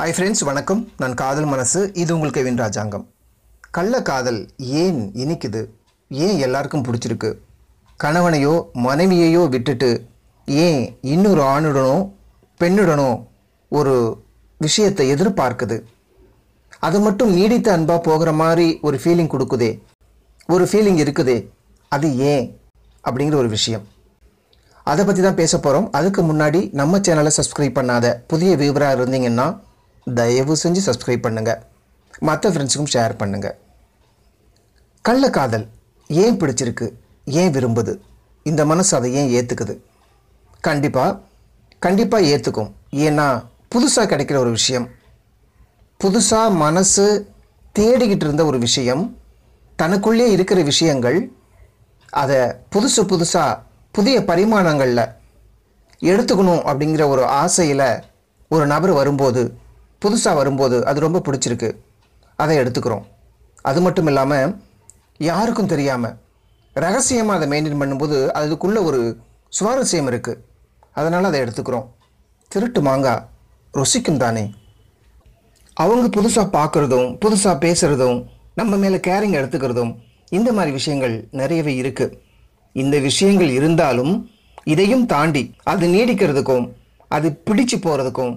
hi friends வணக்கம் நான் காதல் மனசு இது உங்களுக்கு கவின் ராஜாங்கம் கள்ள காதல் ஏன் இனிக்குது ஏன் எல்லாருக்கும் பிடிச்சிருக்கு கணவனையோ மனைவியையோ விட்டுட்டு ஏன் இன்னொரு ஆணுடனோ பெண்ணுடனோ ஒரு விஷயத்தை எதிர்பார்க்குது அது மட்டும் நீடித்த அன்பாக போகிற மாதிரி ஒரு ஃபீலிங் கொடுக்குதே ஒரு ஃபீலிங் இருக்குதே அது ஏன் அப்படிங்கிற ஒரு விஷயம் அதை பற்றி தான் பேச போகிறோம் அதுக்கு முன்னாடி நம்ம சேனலை சப்ஸ்கிரைப் பண்ணாத புதிய வியூவராக இருந்தீங்கன்னா தயவு செஞ்சு சப்ஸ்கிரைப் பண்ணுங்கள் மற்ற ஃப்ரெண்ட்ஸுக்கும் ஷேர் பண்ணுங்கள் கள்ளக்காதல் ஏன் பிடிச்சிருக்கு ஏன் விரும்புது இந்த மனசு அதை ஏன் ஏற்றுக்குது கண்டிப்பாக கண்டிப்பாக ஏற்றுக்கும் ஏன்னா புதுசாக கிடைக்கிற ஒரு விஷயம் புதுசாக மனசு தேடிக்கிட்டு இருந்த ஒரு விஷயம் தனக்குள்ளே இருக்கிற விஷயங்கள் அதை புதுசு புதுசாக புதிய பரிமாணங்களில் எடுத்துக்கணும் அப்படிங்கிற ஒரு ஆசையில் ஒரு நபர் வரும்போது புதுசாக வரும்போது அது ரொம்ப பிடிச்சிருக்கு அதை எடுத்துக்கிறோம் அது மட்டும் இல்லாமல் யாருக்கும் தெரியாமல் ரகசியமாக அதை மெயின்டைன் பண்ணும்போது அதுக்குள்ளே ஒரு சுவாரஸ்யம் இருக்குது அதனால் அதை எடுத்துக்கிறோம் திருட்டு மாங்காய் ருசிக்கும் தானே அவங்க புதுசாக பார்க்குறதும் புதுசாக பேசுகிறதும் நம்ம மேலே கேரிங் எடுத்துக்கிறதும் இந்த மாதிரி விஷயங்கள் நிறையவே இருக்குது இந்த விஷயங்கள் இருந்தாலும் இதையும் தாண்டி அது நீடிக்கிறதுக்கும் அது பிடிச்சு போகிறதுக்கும்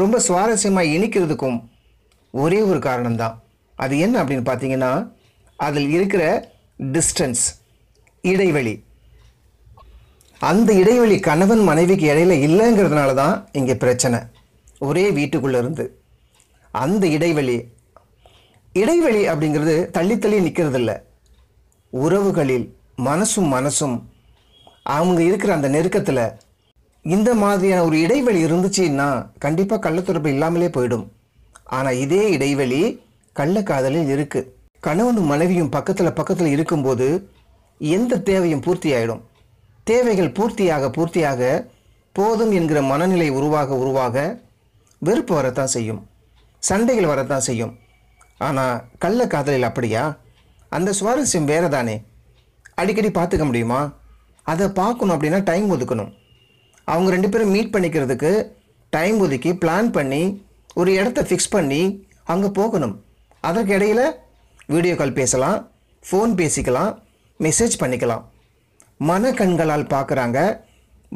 ரொம்ப சுவாரஸ்யமாக இணைக்கிறதுக்கும் ஒரே ஒரு காரணம்தான் அது என்ன அப்படின்னு பார்த்தீங்கன்னா அதில் இருக்கிற டிஸ்டன்ஸ் இடைவெளி அந்த இடைவெளி கணவன் மனைவிக்கு இடையில இல்லைங்கிறதுனால தான் இங்கே பிரச்சனை ஒரே வீட்டுக்குள்ளே இருந்து அந்த இடைவெளி இடைவெளி அப்படிங்கிறது தள்ளி தள்ளி இல்லை உறவுகளில் மனசும் மனசும் அவங்க இருக்கிற அந்த நெருக்கத்தில் இந்த மாதிரியான ஒரு இடைவெளி இருந்துச்சுன்னா கண்டிப்பாக கள்ளத்தொடர்பு இல்லாமலே போயிடும் ஆனால் இதே இடைவெளி கள்ளக்காதலில் இருக்குது கணவனும் மனைவியும் பக்கத்தில் பக்கத்தில் இருக்கும்போது எந்த தேவையும் பூர்த்தி ஆகிடும் தேவைகள் பூர்த்தியாக பூர்த்தியாக போதும் என்கிற மனநிலை உருவாக உருவாக வெறுப்பு வரத்தான் செய்யும் சண்டைகள் வரத்தான் செய்யும் ஆனால் கள்ள காதலில் அப்படியா அந்த சுவாரஸ்யம் வேறு தானே அடிக்கடி பார்த்துக்க முடியுமா அதை பார்க்கணும் அப்படின்னா டைம் ஒதுக்கணும் அவங்க ரெண்டு பேரும் மீட் பண்ணிக்கிறதுக்கு டைம் ஒதுக்கி பிளான் பண்ணி ஒரு இடத்த ஃபிக்ஸ் பண்ணி அங்கே போகணும் அதற்கு இடையில் வீடியோ கால் பேசலாம் ஃபோன் பேசிக்கலாம் மெசேஜ் பண்ணிக்கலாம் மன கண்களால் பார்க்குறாங்க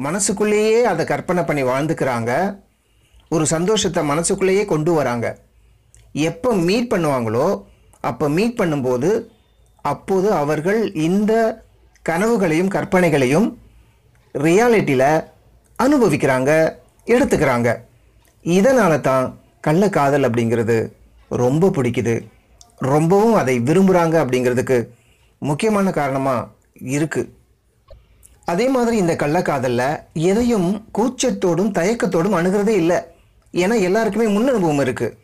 மனசுக்குள்ளேயே அதை கற்பனை பண்ணி வாழ்ந்துக்கிறாங்க ஒரு சந்தோஷத்தை மனசுக்குள்ளேயே கொண்டு வராங்க எப்போ மீட் பண்ணுவாங்களோ அப்போ மீட் பண்ணும்போது அப்போது அவர்கள் இந்த கனவுகளையும் கற்பனைகளையும் ரியாலிட்டியில் அனுபவிக்கிறாங்க எடுத்துக்கிறாங்க இதனால தான் கள்ளக்காதல் அப்படிங்கிறது ரொம்ப பிடிக்குது ரொம்பவும் அதை விரும்புகிறாங்க அப்படிங்கிறதுக்கு முக்கியமான காரணமாக இருக்குது அதே மாதிரி இந்த கள்ளக்காதலில் எதையும் கூச்சத்தோடும் தயக்கத்தோடும் அணுகிறதே இல்லை ஏன்னா எல்லாருக்குமே முன் அனுபவம் இருக்குது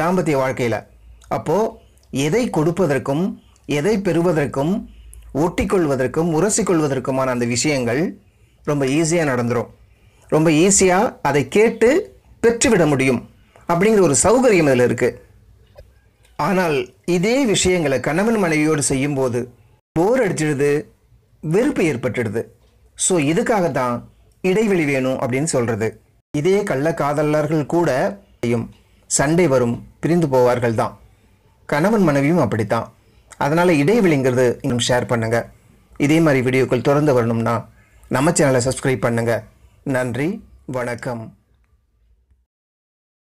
தாம்பத்திய வாழ்க்கையில் அப்போது எதை கொடுப்பதற்கும் எதை பெறுவதற்கும் ஒட்டிக்கொள்வதற்கும் உரசிக்கொள்வதற்குமான அந்த விஷயங்கள் ரொம்ப ஈஸியாக நடந்துடும் ரொம்ப ஈஸியாக அதை கேட்டு பெற்றுவிட முடியும் அப்படிங்கிற ஒரு சௌகரியம் இதில் இருக்குது ஆனால் இதே விஷயங்களை கணவன் மனைவியோடு செய்யும்போது போர் அடிச்சிடுது வெறுப்பு ஏற்பட்டுடுது ஸோ இதுக்காக தான் இடைவெளி வேணும் அப்படின்னு சொல்கிறது இதே கள்ள காதலர்கள் கூட சண்டை வரும் பிரிந்து போவார்கள் தான் கணவன் மனைவியும் அப்படித்தான் அதனால் இடைவெளிங்கிறது இன்னும் ஷேர் பண்ணுங்கள் இதே மாதிரி வீடியோக்கள் தொடர்ந்து வரணும்னா நம்ம சேனலை சப்ஸ்கிரைப் பண்ணுங்கள் நன்றி வணக்கம்